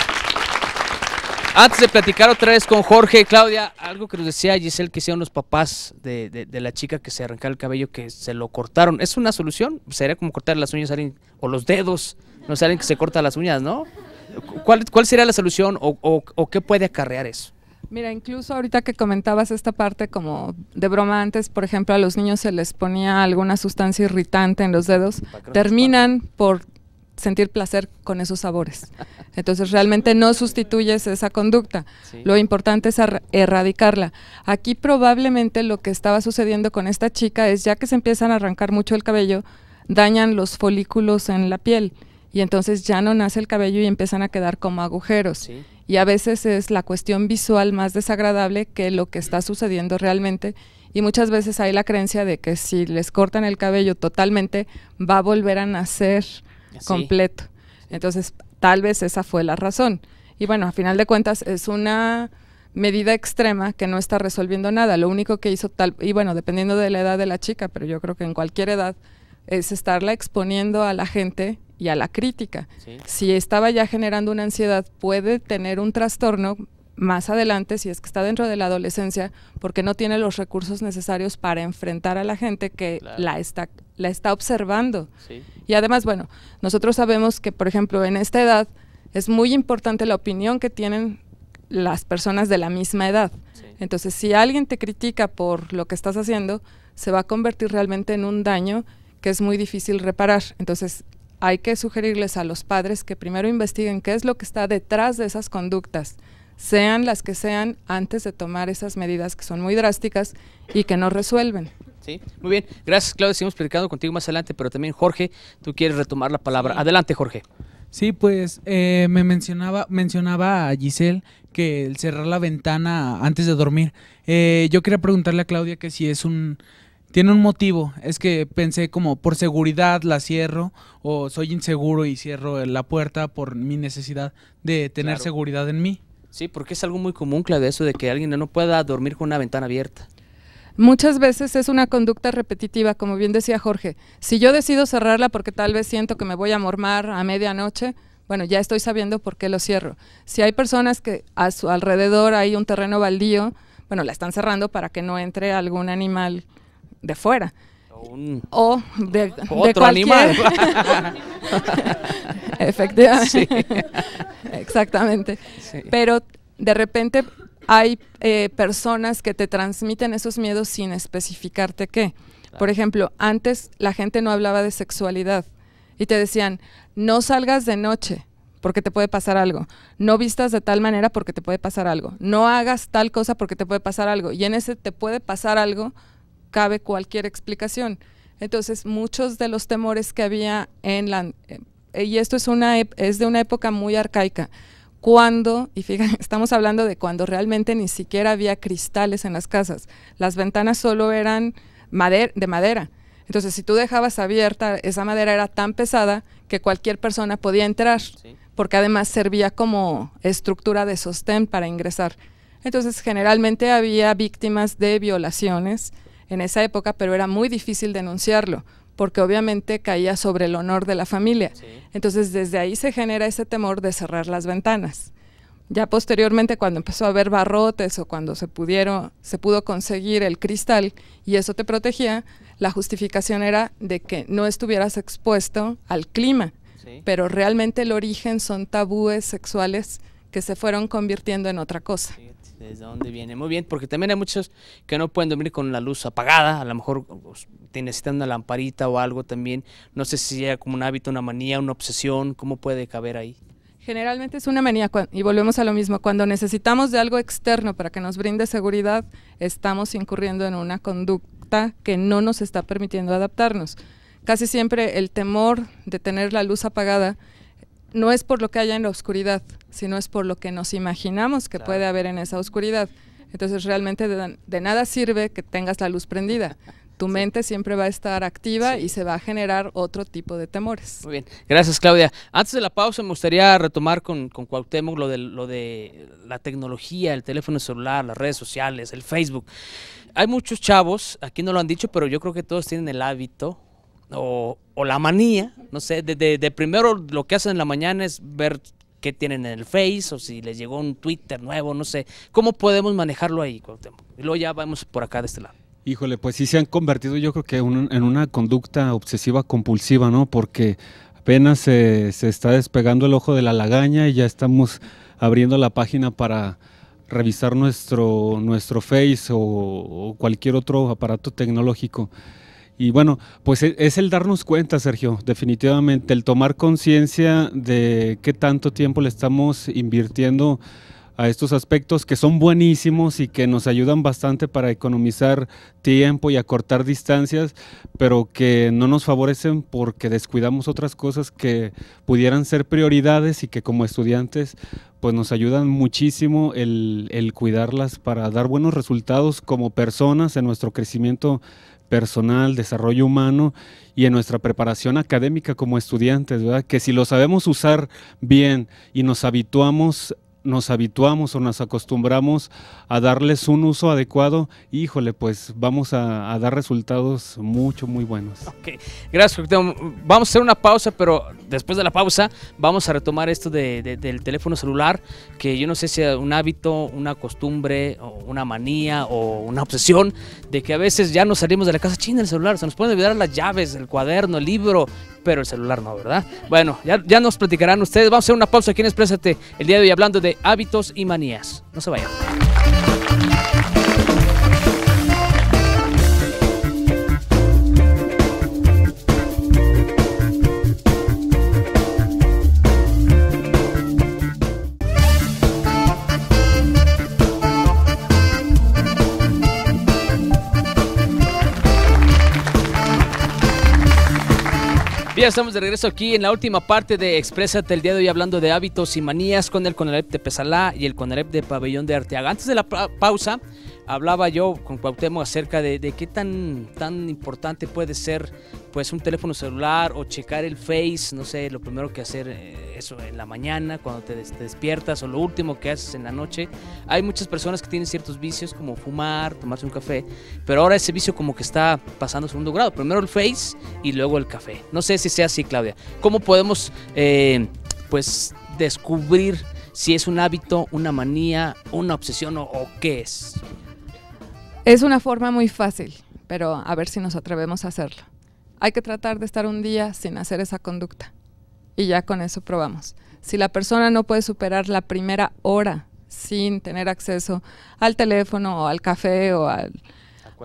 Antes de platicar otra vez con Jorge, Claudia, algo que nos decía Giselle que hicieron los papás de, de, la chica que se arrancaba el cabello, que se lo cortaron. ¿Es una solución? Sería como cortar las uñas alguien, o los dedos, no sé, alguien que se corta las uñas, ¿no? ¿Cuál, cuál sería la solución o, o qué puede acarrear eso? Mira, incluso ahorita que comentabas esta parte como de broma antes, por ejemplo, a los niños se les ponía alguna sustancia irritante en los dedos, terminan por sentir placer con esos sabores. Entonces realmente no sustituyes esa conducta. Lo importante es erradicarla. Aquí probablemente lo que estaba sucediendo con esta chica es ya que se empiezan a arrancar mucho el cabello, dañan los folículos en la piel y entonces ya no nace el cabello y empiezan a quedar como agujeros. Y a veces es la cuestión visual más desagradable que lo que está sucediendo realmente. Y muchas veces hay la creencia de que si les cortan el cabello totalmente, va a volver a nacer completo. Entonces, tal vez esa fue la razón. Y bueno, a final de cuentas es una medida extrema que no está resolviendo nada. Lo único que hizo tal, y bueno, dependiendo de la edad de la chica, pero yo creo que en cualquier edad, es estarla exponiendo a la gente y a la crítica. Si estaba ya generando una ansiedad, puede tener un trastorno más adelante, si es que está dentro de la adolescencia, porque no tiene los recursos necesarios para enfrentar a la gente que la, está, la está observando. Y además, bueno, nosotros sabemos que, por ejemplo, en esta edad es muy importante la opinión que tienen las personas de la misma edad. Entonces, si alguien te critica por lo que estás haciendo, se va a convertir realmente en un daño que es muy difícil reparar. Entonces, hay que sugerirles a los padres que primero investiguen qué es lo que está detrás de esas conductas sean las que sean, antes de tomar esas medidas que son muy drásticas y que no resuelven. Sí, muy bien. Gracias, Claudia. Seguimos platicando contigo más adelante, pero también Jorge, tú quieres retomar la palabra. Adelante, Jorge. Sí, pues eh, me mencionaba, mencionaba a Giselle que el cerrar la ventana antes de dormir. Eh, yo quería preguntarle a Claudia que si es un tiene un motivo. Es que pensé como por seguridad la cierro o soy inseguro y cierro la puerta por mi necesidad de tener seguridad en mí. Sí, porque es algo muy común, Claudia, eso de que alguien no pueda dormir con una ventana abierta. Muchas veces es una conducta repetitiva, como bien decía Jorge. Si yo decido cerrarla porque tal vez siento que me voy a mormar a medianoche, bueno, ya estoy sabiendo por qué lo cierro. Si hay personas que a su alrededor hay un terreno baldío, bueno, la están cerrando para que no entre algún animal de fuera o de, otro animal. Efectivamente. Exactamente. Pero de repente hay eh, personas que te transmiten esos miedos sin especificarte qué. Por ejemplo, antes la gente no hablaba de sexualidad y te decían, no salgas de noche porque te puede pasar algo, no vistas de tal manera porque te puede pasar algo, no hagas tal cosa porque te puede pasar algo. Y en ese te puede pasar algo, cabe cualquier explicación. Entonces, muchos de los temores que había en la... Eh, y esto es, una, es de una época muy arcaica. Cuando, y fíjense, estamos hablando de cuando realmente ni siquiera había cristales en las casas. Las ventanas solo eran mader, de madera. Entonces, si tú dejabas abierta, esa madera era tan pesada que cualquier persona podía entrar, porque además servía como estructura de sostén para ingresar. Entonces, generalmente había víctimas de violaciones, en esa época, pero era muy difícil denunciarlo porque obviamente caía sobre el honor de la familia. Entonces desde ahí se genera ese temor de cerrar las ventanas. Ya posteriormente cuando empezó a haber barrotes o cuando se pudieron se pudo conseguir el cristal y eso te protegía, la justificación era de que no estuvieras expuesto al clima. Pero realmente el origen son tabúes sexuales que se fueron convirtiendo en otra cosa desde dónde viene. Muy bien, porque también hay muchos que no pueden dormir con la luz apagada, a lo mejor te necesitan una lamparita o algo también. No sé si sea como un hábito, una manía, una obsesión, ¿cómo puede caber ahí? Generalmente es una manía y volvemos a lo mismo, cuando necesitamos de algo externo para que nos brinde seguridad, estamos incurriendo en una conducta que no nos está permitiendo adaptarnos. Casi siempre el temor de tener la luz apagada no es por lo que haya en la oscuridad, sino es por lo que nos imaginamos que puede haber en esa oscuridad. Entonces realmente de, nada sirve que tengas la luz prendida. Tu mente siempre va a estar activa y se va a generar otro tipo de temores. Muy bien, gracias Claudia. Antes de la pausa me gustaría retomar con, con Cuauhtémoc lo de, lo de la tecnología, el teléfono celular, las redes sociales, el Facebook. Hay muchos chavos, aquí no lo han dicho, pero yo creo que todos tienen el hábito o, la manía, no sé, de, primero lo que hacen en la mañana es ver qué tienen en el Face o si les llegó un Twitter nuevo, no sé. ¿Cómo podemos manejarlo ahí, Y luego ya vamos por acá de este lado. Híjole, pues sí se han convertido yo creo que en una conducta obsesiva compulsiva, ¿no? Porque apenas se se está despegando el ojo de la lagaña y ya estamos abriendo la página para revisar nuestro, nuestro Face o cualquier otro aparato tecnológico. Y bueno, pues e, es el darnos cuenta, Sergio, definitivamente, el tomar conciencia de qué tanto tiempo le estamos invirtiendo a estos aspectos que son buenísimos y que nos ayudan bastante para economizar tiempo y acortar distancias, pero que no nos favorecen porque descuidamos otras cosas que pudieran ser prioridades y que como estudiantes pues nos ayudan muchísimo el, el cuidarlas para dar buenos resultados como personas en nuestro crecimiento personal, desarrollo humano y en nuestra preparación académica como estudiantes, ¿verdad? Que si lo sabemos usar bien y nos habituamos nos habituamos o nos acostumbramos a darles un uso adecuado, híjole, pues vamos a, dar resultados mucho, muy buenos. Ok, gracias. Vamos a hacer una pausa, pero después de la pausa vamos a retomar esto de, de, del teléfono celular, que yo no sé si es un hábito, una costumbre, una manía o una obsesión, de que a veces ya nos salimos de la casa china el celular, se nos pueden olvidar las llaves, el cuaderno, el libro, pero el celular no, ¿verdad? Bueno, ya, nos platicarán ustedes. Vamos a hacer una pausa aquí en Expresate el día de hoy hablando de hábitos y manías. No se vayan. Ya estamos de regreso aquí en la última parte de Exprésate el día de hoy hablando de hábitos y manías con el Conarep de Pesalá y el Conarep de Pabellón de Arteaga. Antes de la pausa, hablaba yo con Cuauhtémoc acerca de, qué tan, tan importante puede ser pues un teléfono celular o checar el Face, no sé, lo primero que hacer eh, eso en la mañana cuando te, despiertas o lo último que haces en la noche. Hay muchas personas que tienen ciertos vicios como fumar, tomarse un café, pero ahora ese vicio como que está pasando a segundo grado. Primero el Face y luego el café. No sé si sea así, Claudia. ¿Cómo podemos eh, pues descubrir si es un hábito, una manía, una obsesión o qué es? Es una forma muy fácil, pero a ver si nos atrevemos a hacerlo. Hay que tratar de estar un día sin hacer esa conducta. Y ya con eso probamos. Si la persona no puede superar la primera hora sin tener acceso al teléfono o al café o al,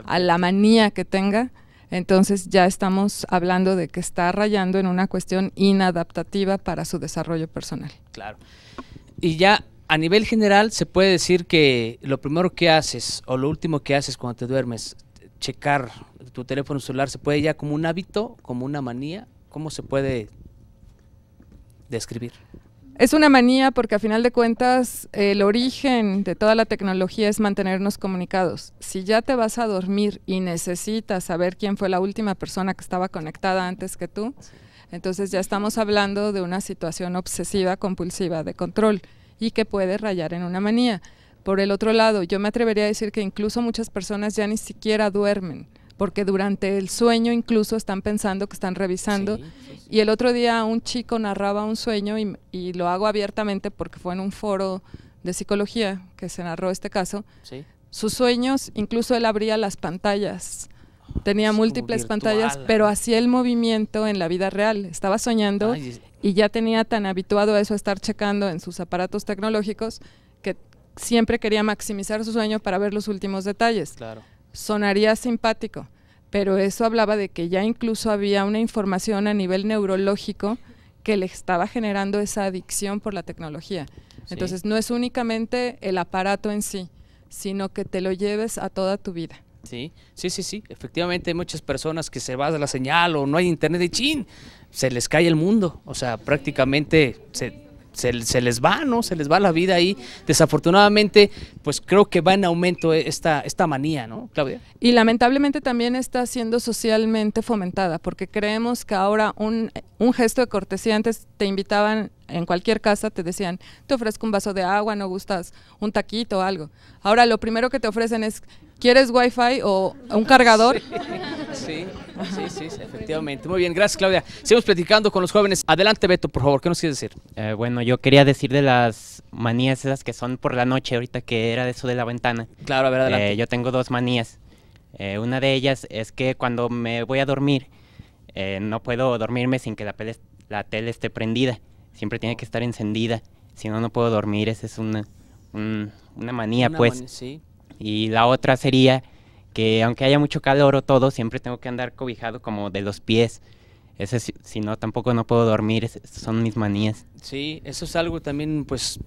a la manía que tenga, entonces ya estamos hablando de que está rayando en una cuestión inadaptativa para su desarrollo personal. Claro. Y ya a nivel general se puede decir que lo primero que haces o lo último que haces cuando te duermes, checar tu teléfono celular, se puede ya como un hábito, como una manía, ¿cómo se puede describir? Es una manía porque a final de cuentas el origen de toda la tecnología es mantenernos comunicados. Si ya te vas a dormir y necesitas saber quién fue la última persona que estaba conectada antes que tú, entonces ya estamos hablando de una situación obsesiva compulsiva de control y que puede rayar en una manía. Por el otro lado, yo me atrevería a decir que incluso muchas personas ya ni siquiera duermen, porque durante el sueño incluso están pensando que están revisando. Y el otro día un chico narraba un sueño y, lo hago abiertamente porque fue en un foro de psicología que se narró este caso. Sus sueños, incluso él abría las pantallas. Ah, Tenía múltiples pantallas, pero hacía el movimiento en la vida real. Estaba soñando y ya tenía tan habituado a eso, a estar checando en sus aparatos tecnológicos, que siempre quería maximizar su sueño para ver los últimos detalles. Claro. Sonaría simpático, pero eso hablaba de que ya incluso había una información a nivel neurológico que le estaba generando esa adicción por la tecnología. Entonces, no es únicamente el aparato en sí, sino que te lo lleves a toda tu vida. Sí, sí, sí, sí. Efectivamente, hay muchas personas que se van de la señal o no hay internet de chin, se les cae el mundo, o sea, prácticamente se, se, les va, ¿no? Se les va la vida ahí. Desafortunadamente, pues creo que va en aumento esta, esta manía, ¿no, Claudia? Y lamentablemente también está siendo socialmente fomentada, porque creemos que ahora un, un gesto de cortesía, antes te invitaban en cualquier casa te decían, te ofrezco un vaso de agua, no gustas un taquito o algo. Ahora lo primero que te ofrecen es, ¿quieres wifi o un cargador? Sí, sí, sí, efectivamente. Muy bien, gracias Claudia. Seguimos platicando con los jóvenes. Adelante Beto, por favor, ¿qué nos quieres decir? Eh, bueno, yo quería decir de las manías esas que son por la noche, ahorita que era de eso de la ventana. Claro, a ver, adelante. Eh, yo tengo dos manías. Eh, una de ellas es que cuando me voy a dormir, no puedo dormirme sin que la, la tele esté prendida siempre tiene que estar encendida, si no, no puedo dormir, esa es una, manía, pues. sí. Y la otra sería que aunque haya mucho calor o todo, siempre tengo que andar cobijado como de los pies. Ese, si no, tampoco no puedo dormir, son mis manías. Sí, eso es algo también, pues,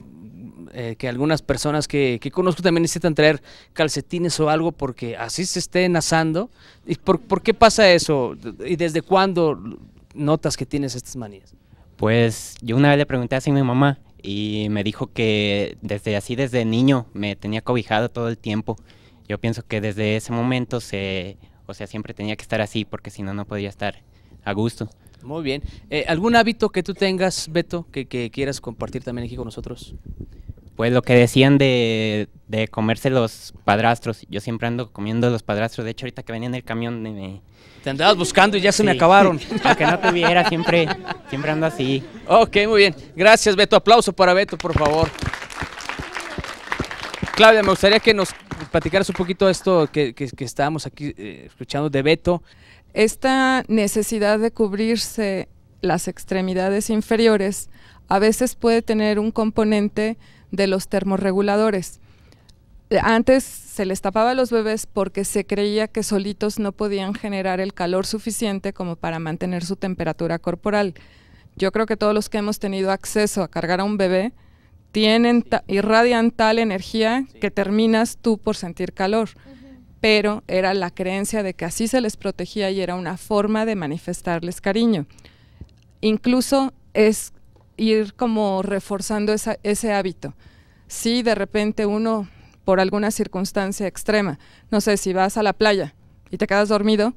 eh, que algunas personas que, conozco también necesitan traer calcetines o algo porque así se estén asando. ¿Y por qué pasa eso? ¿Y desde cuándo notas que tienes estas manías? Pues yo una vez le pregunté así a mi mamá y me dijo que desde así, desde niño, me tenía cobijado todo el tiempo. Yo pienso que desde ese momento se, o sea, siempre tenía que estar así porque si no, no podía estar a gusto. Muy bien. Eh, ¿Algún hábito que tú tengas, Beto, que quieras compartir también aquí con nosotros? Pues lo que decían de, comerse los padrastros. Yo siempre ando comiendo los padrastros. De hecho, ahorita que venía en el camión me... Te andabas buscando y ya se me acabaron. Aunque no te siempre, siempre ando así. Ok, muy bien. Gracias, Beto. Aplauso para Beto, por favor. Claudia, me gustaría que nos platicaras un poquito esto que, estábamos aquí eh, escuchando de Beto. Esta necesidad de cubrirse las extremidades inferiores a veces puede tener un componente de los termorreguladores. Antes se les tapaba a los bebés porque se creía que solitos no podían generar el calor suficiente como para mantener su temperatura corporal. Yo creo que todos los que hemos tenido acceso a cargar a un bebé tienen y irradian tal energía que terminas tú por sentir calor. Pero era la creencia de que así se les protegía y era una forma de manifestarles cariño. Incluso es ir como reforzando ese hábito. Si de repente uno, por alguna circunstancia extrema, no sé, si vas a la playa y te quedas dormido,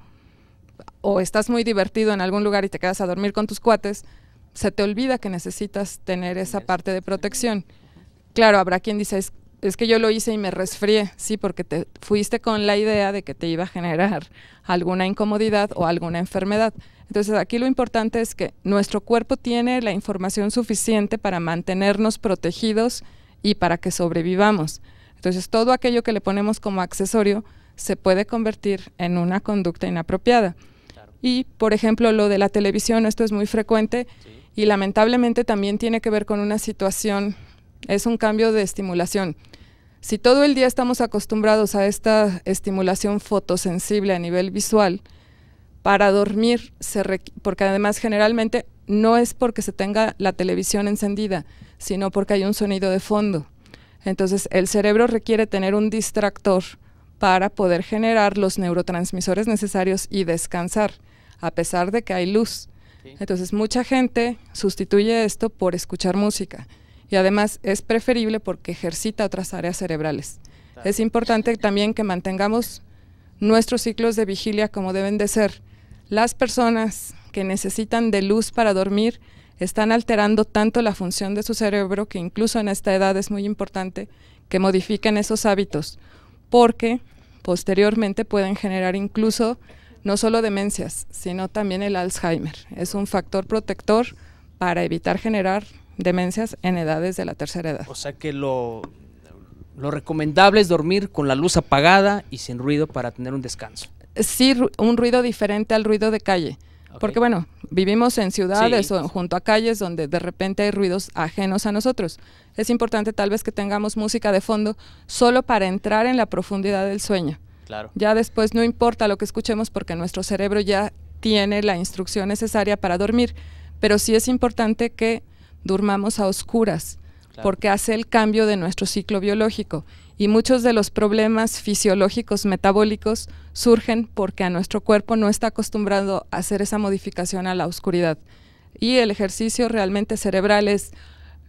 o estás muy divertido en algún lugar y te quedas a dormir con tus cuates, se te olvida que necesitas tener esa parte de protección. Claro, habrá quien dice, es que yo lo hice y me resfrié, sí, porque te fuiste con la idea de que te iba a generar alguna incomodidad o alguna enfermedad. Entonces aquí lo importante es que nuestro cuerpo tiene la información suficiente para mantenernos protegidos y para que sobrevivamos. Entonces todo aquello que le ponemos como accesorio se puede convertir en una conducta inapropiada. Y por ejemplo lo de la televisión, esto es muy frecuente y lamentablemente también tiene que ver con una situación, es un cambio de estimulación si todo el día estamos acostumbrados a esta estimulación fotosensible a nivel visual, para dormir, se porque además generalmente no es porque se tenga la televisión encendida, sino porque hay un sonido de fondo. Entonces el cerebro requiere tener un distractor para poder generar los neurotransmisores necesarios y descansar, a pesar de que hay luz. Entonces mucha gente sustituye esto por escuchar música y además es preferible porque ejercita otras áreas cerebrales. Es importante también que mantengamos nuestros ciclos de vigilia como deben de ser. Las personas que necesitan de luz para dormir están alterando tanto la función de su cerebro que incluso en esta edad es muy importante que modifiquen esos hábitos porque posteriormente pueden generar incluso no solo demencias, sino también el Alzheimer. Es un factor protector para evitar generar demencias en edades de la tercera edad. O sea que lo, lo recomendable es dormir con la luz apagada y sin ruido para tener un descanso. Sí, un ruido diferente al ruido de calle. Porque bueno, vivimos en ciudades o junto a calles donde de repente hay ruidos ajenos a nosotros. Es importante tal vez que tengamos música de fondo solo para entrar en la profundidad del sueño. Claro. Ya después no importa lo que escuchemos porque nuestro cerebro ya tiene la instrucción necesaria para dormir, pero sí es importante que durmamos a oscuras, porque hace el cambio de nuestro ciclo biológico y muchos de los problemas fisiológicos metabólicos surgen porque a nuestro cuerpo no está acostumbrado a hacer esa modificación a la oscuridad. Y el ejercicio realmente cerebral es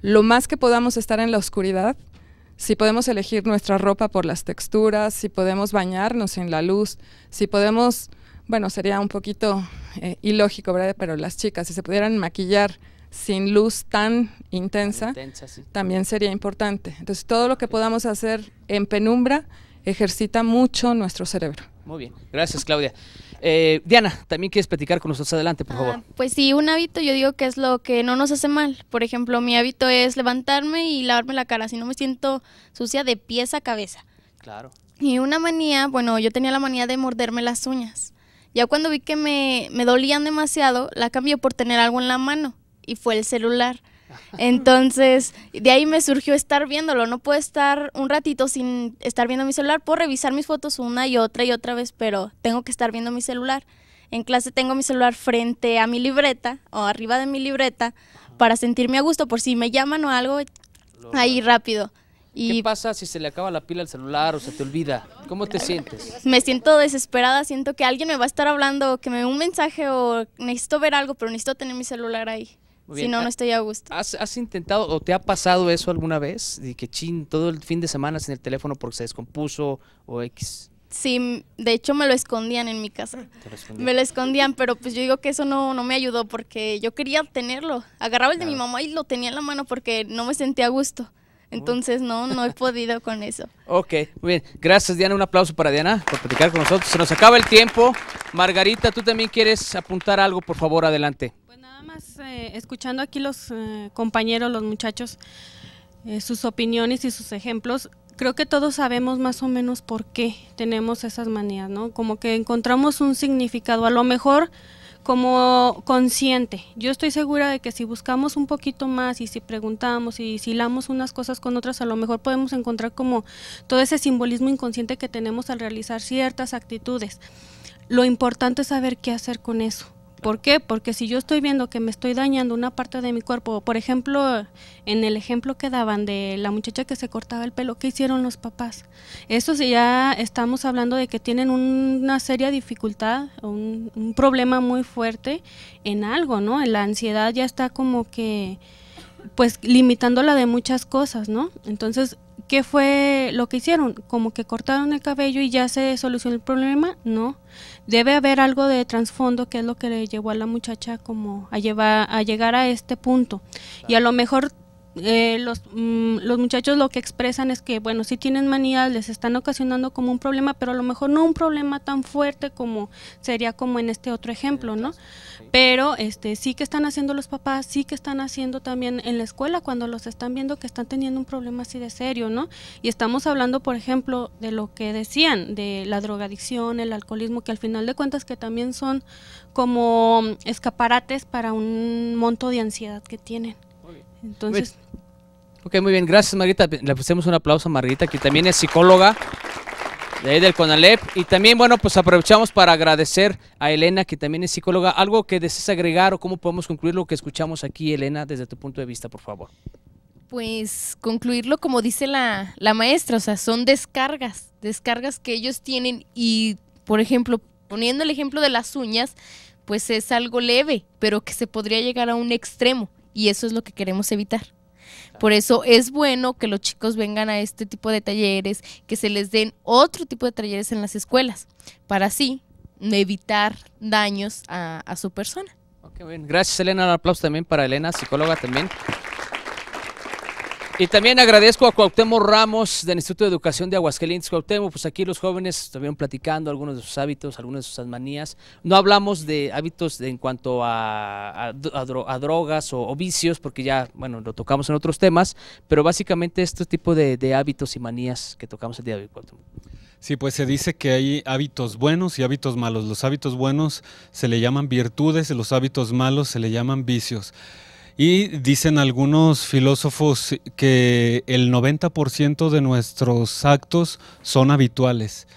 lo más que podamos estar en la oscuridad, si podemos elegir nuestra ropa por las texturas, si podemos bañarnos en la luz, si podemos, bueno, sería un poquito eh, ilógico, ¿verdad? Pero las chicas, si se pudieran maquillar sin luz tan intensa, también sería importante. Entonces, todo lo que podamos hacer en penumbra ejercita mucho nuestro cerebro. Muy bien, gracias Claudia. Eh, Diana, también quieres platicar con nosotros adelante, por favor. Ah, pues sí, un hábito yo digo que es lo que no nos hace mal. Por ejemplo, mi hábito es levantarme y lavarme la cara, si no me siento sucia de pies a cabeza. Claro. Y una manía, bueno, yo tenía la manía de morderme las uñas. Ya cuando vi que me, me dolían demasiado, la cambié por tener algo en la mano y fue el celular. Entonces, de ahí me surgió estar viéndolo. No puedo estar un ratito sin estar viendo mi celular. Puedo revisar mis fotos una y otra y otra vez, pero tengo que estar viendo mi celular. En clase tengo mi celular frente a mi libreta o arriba de mi libreta para sentirme a gusto por si me llaman o algo, ahí rápido. Y ¿Qué pasa si se le acaba la pila al celular o se te olvida? ¿Cómo te sientes? Me siento desesperada, siento que alguien me va a estar hablando, que me dé un mensaje o necesito ver algo, pero necesito tener mi celular ahí si no, no ah, estoy a gusto. ¿Has, intentado o te ha pasado eso alguna vez? De que chin, todo el fin de semana sin el teléfono porque se descompuso o X. Sí, de hecho me lo escondían en mi casa. me lo escondían, pero pues yo digo que eso no, me ayudó porque yo quería tenerlo. Agarraba el de mi mamá y lo tenía en la mano porque no me sentía a gusto. Entonces no, no he podido con eso. Ok, muy bien. Gracias Diana, un aplauso para Diana por platicar con nosotros. Se nos acaba el tiempo. Margarita, tú también quieres apuntar algo, por favor, adelante. Eh, escuchando aquí los eh, compañeros, los muchachos, eh, sus opiniones y sus ejemplos, creo que todos sabemos más o menos por qué tenemos esas manías, ¿no? Como que encontramos un significado, a lo mejor como consciente. Yo estoy segura de que si buscamos un poquito más y si preguntamos y si hilamos unas cosas con otras, a lo mejor podemos encontrar como todo ese simbolismo inconsciente que tenemos al realizar ciertas actitudes. Lo importante es saber qué hacer con eso. ¿Por qué? Porque si yo estoy viendo que me estoy dañando una parte de mi cuerpo, por ejemplo, en el ejemplo que daban de la muchacha que se cortaba el pelo, ¿qué hicieron los papás? Eso sí ya estamos hablando de que tienen una seria dificultad, un, un problema muy fuerte en algo, ¿no? La ansiedad ya está como que, pues, limitándola de muchas cosas, ¿no? Entonces, ¿qué fue lo que hicieron? Como que cortaron el cabello y ya se solucionó el problema, ¿no? debe haber algo de trasfondo que es lo que le llevó a la muchacha como a llevar a llegar a este punto y a lo mejor eh, los, mm, los muchachos lo que expresan es que, bueno, si tienen manías, les están ocasionando como un problema, pero a lo mejor no un problema tan fuerte como sería como en este otro ejemplo, ¿no? Pero este sí que están haciendo los papás, sí que están haciendo también en la escuela cuando los están viendo que están teniendo un problema así de serio, ¿no? Y estamos hablando, por ejemplo, de lo que decían, de la drogadicción, el alcoholismo, que al final de cuentas que también son como escaparates para un monto de ansiedad que tienen. Entonces... Ok, muy bien. Gracias, Margarita. Le pusimos un aplauso a Margarita, que también es psicóloga. De ahí del CONALEP. Y también, bueno, pues aprovechamos para agradecer a Elena, que también es psicóloga. ¿Algo que desees agregar o cómo podemos concluir lo que escuchamos aquí, Elena, desde tu punto de vista, por favor? Pues concluirlo como dice la, la maestra, o sea, son descargas, descargas que ellos tienen y, por ejemplo, poniendo el ejemplo de las uñas, pues es algo leve, pero que se podría llegar a un extremo y eso es lo que queremos evitar. Por eso es bueno que los chicos vengan a este tipo de talleres, que se les den otro tipo de talleres en las escuelas, para así evitar daños a, su persona. bien. Gracias, Elena. Un aplauso también para Elena, psicóloga también. Y también agradezco a Cuauhtémoc Ramos del Instituto de Educación de Aguascalientes. Cuauhtémoc, pues aquí los jóvenes estuvieron platicando algunos de sus hábitos, algunas de sus manías. No hablamos de hábitos en cuanto a, drogas o, vicios, porque ya, bueno, lo tocamos en otros temas, pero básicamente este tipo de, de hábitos y manías que tocamos el día de hoy, Cuauhtémoc. Sí, pues se dice que hay hábitos buenos y hábitos malos. Los hábitos buenos se le llaman virtudes y los hábitos malos se le llaman vicios. Y dicen algunos filósofos que el 90% de nuestros actos son habituales.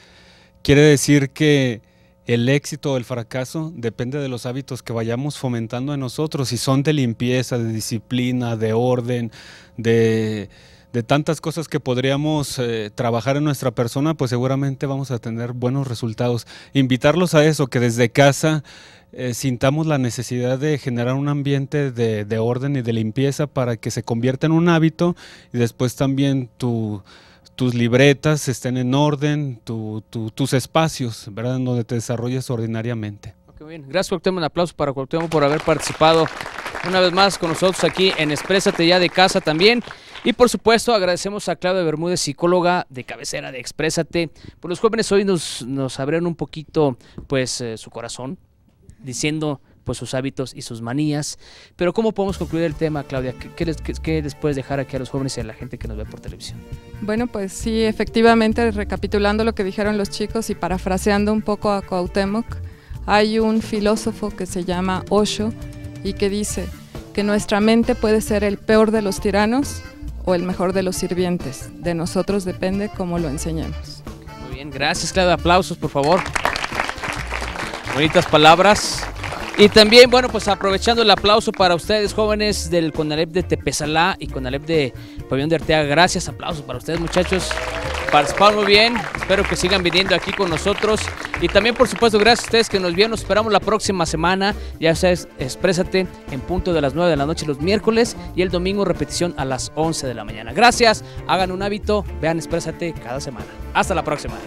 Quiere decir que el éxito o el fracaso depende de los hábitos que vayamos fomentando en nosotros, si son de limpieza, de disciplina, de orden, de, tantas cosas que podríamos eh, trabajar en nuestra persona, pues seguramente vamos a tener buenos resultados. Invitarlos a eso, que desde casa eh, sintamos la necesidad de generar un ambiente de, orden y de limpieza para que se convierta en un hábito y después también tu, tus libretas estén en orden, tus espacios, ¿verdad? En donde te desarrollas ordinariamente. bien. Gracias Cuauhtémoc, un aplauso para Cuauhtémoc por haber participado una vez más con nosotros aquí en Exprésate ya de casa también. Y por supuesto, agradecemos a Claudia Bermúdez, psicóloga de cabecera de Exprésate. Por pues, los jóvenes hoy nos, nos abrieron un poquito pues eh, su corazón, diciendo pues sus hábitos y sus manías. Pero ¿cómo podemos concluir el tema, Claudia? ¿Qué, les, qué, puedes dejar aquí a los jóvenes y a la gente que nos ve por televisión? Bueno, pues sí, efectivamente, recapitulando lo que dijeron los chicos y parafraseando un poco a Cuauhtémoc, hay un filósofo que se llama Osho y que dice que nuestra mente puede ser el peor de los tiranos o el mejor de los sirvientes. De nosotros depende cómo lo enseñamos. Muy bien, gracias Claudia. Aplausos, por favor. Bonitas palabras. Y también, bueno, pues aprovechando el aplauso para ustedes, jóvenes del CONALEP de Tepezalá y CONALEP de Pabellón de Arteaga. Gracias, aplauso para ustedes, muchachos. Participaron muy bien. Espero que sigan viniendo aquí con nosotros. Y también, por supuesto, gracias a ustedes que nos vieron. Nos esperamos la próxima semana. Ya sabes, exprésate en punto de las 9 de la noche los miércoles y el domingo repetición a las 11 de la mañana. Gracias. Hagan un hábito. Vean, exprésate cada semana. Hasta la próxima.